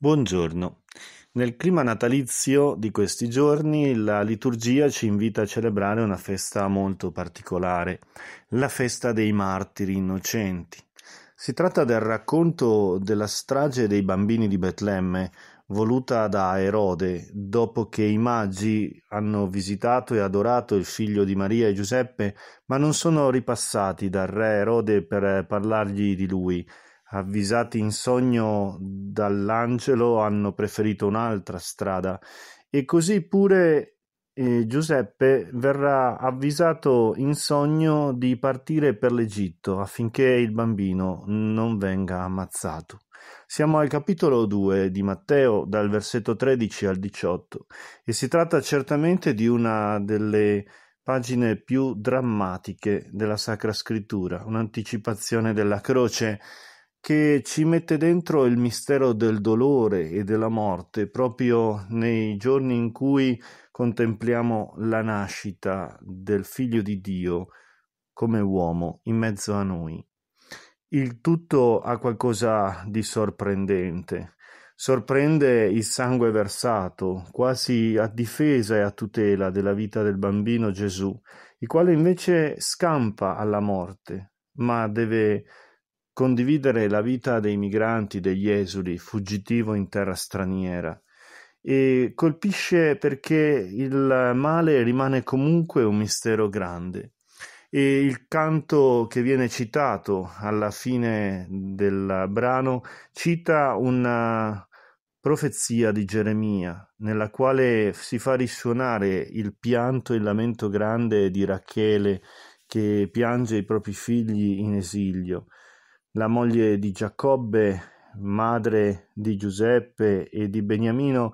Buongiorno. Nel clima natalizio di questi giorni la liturgia ci invita a celebrare una festa molto particolare, la festa dei martiri innocenti. Si tratta del racconto della strage dei bambini di Betlemme, voluta da Erode dopo che i magi hanno visitato e adorato il figlio di Maria e Giuseppe, ma non sono ripassati dal re Erode per parlargli di lui avvisati in sogno dall'angelo, hanno preferito un'altra strada. E così pure eh, Giuseppe verrà avvisato in sogno di partire per l'Egitto affinché il bambino non venga ammazzato. Siamo al capitolo 2 di Matteo, dal versetto 13 al 18, e si tratta certamente di una delle pagine più drammatiche della Sacra Scrittura, un'anticipazione della croce che ci mette dentro il mistero del dolore e della morte, proprio nei giorni in cui contempliamo la nascita del Figlio di Dio come uomo in mezzo a noi. Il tutto ha qualcosa di sorprendente. Sorprende il sangue versato, quasi a difesa e a tutela della vita del bambino Gesù, il quale invece scampa alla morte, ma deve condividere la vita dei migranti, degli esuli, fuggitivo in terra straniera. E colpisce perché il male rimane comunque un mistero grande. E il canto che viene citato alla fine del brano cita una profezia di Geremia, nella quale si fa risuonare il pianto e il lamento grande di Rachele che piange i propri figli in esilio la moglie di Giacobbe, madre di Giuseppe e di Beniamino,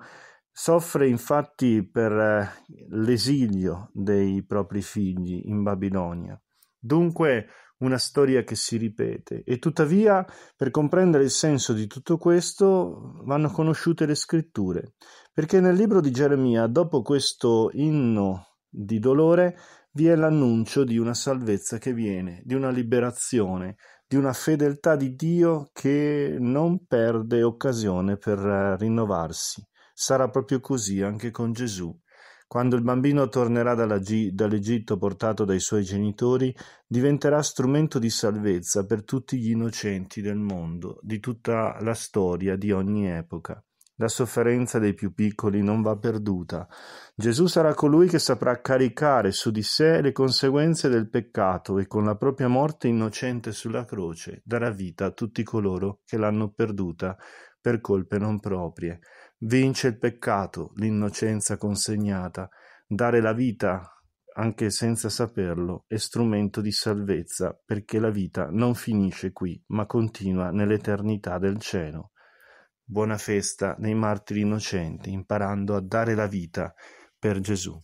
soffre infatti per eh, l'esilio dei propri figli in Babilonia. Dunque una storia che si ripete e tuttavia per comprendere il senso di tutto questo vanno conosciute le scritture, perché nel libro di Geremia, dopo questo inno di dolore, vi è l'annuncio di una salvezza che viene, di una liberazione, di una fedeltà di Dio che non perde occasione per eh, rinnovarsi. Sarà proprio così anche con Gesù. Quando il bambino tornerà dall'Egitto portato dai suoi genitori, diventerà strumento di salvezza per tutti gli innocenti del mondo, di tutta la storia, di ogni epoca. La sofferenza dei più piccoli non va perduta. Gesù sarà colui che saprà caricare su di sé le conseguenze del peccato e con la propria morte innocente sulla croce darà vita a tutti coloro che l'hanno perduta per colpe non proprie. Vince il peccato, l'innocenza consegnata. Dare la vita, anche senza saperlo, è strumento di salvezza perché la vita non finisce qui, ma continua nell'eternità del cielo. Buona festa dei martiri innocenti, imparando a dare la vita per Gesù.